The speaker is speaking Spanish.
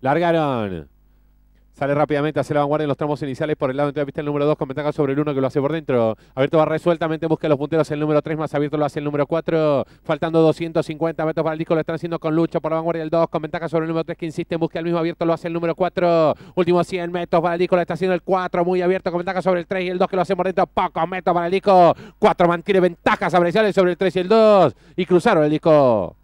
Largaron. Sale rápidamente hacer la vanguardia en los tramos iniciales por el lado de la pista el número 2 con ventaja sobre el 1 que lo hace por dentro. Abierto va resueltamente, busca los punteros el número 3, más abierto lo hace el número 4. Faltando 250 metros para el disco, lo están haciendo con lucha por la vanguardia el 2 con ventaja sobre el número 3 que insiste, busca el mismo abierto, lo hace el número 4. Últimos 100 metros para el disco, lo está haciendo el 4, muy abierto con ventaja sobre el 3 y el 2 que lo hace por dentro. Pocos metros para el disco. 4 mantiene ventajas apreciables sobre el 3 y el 2 y cruzaron el disco.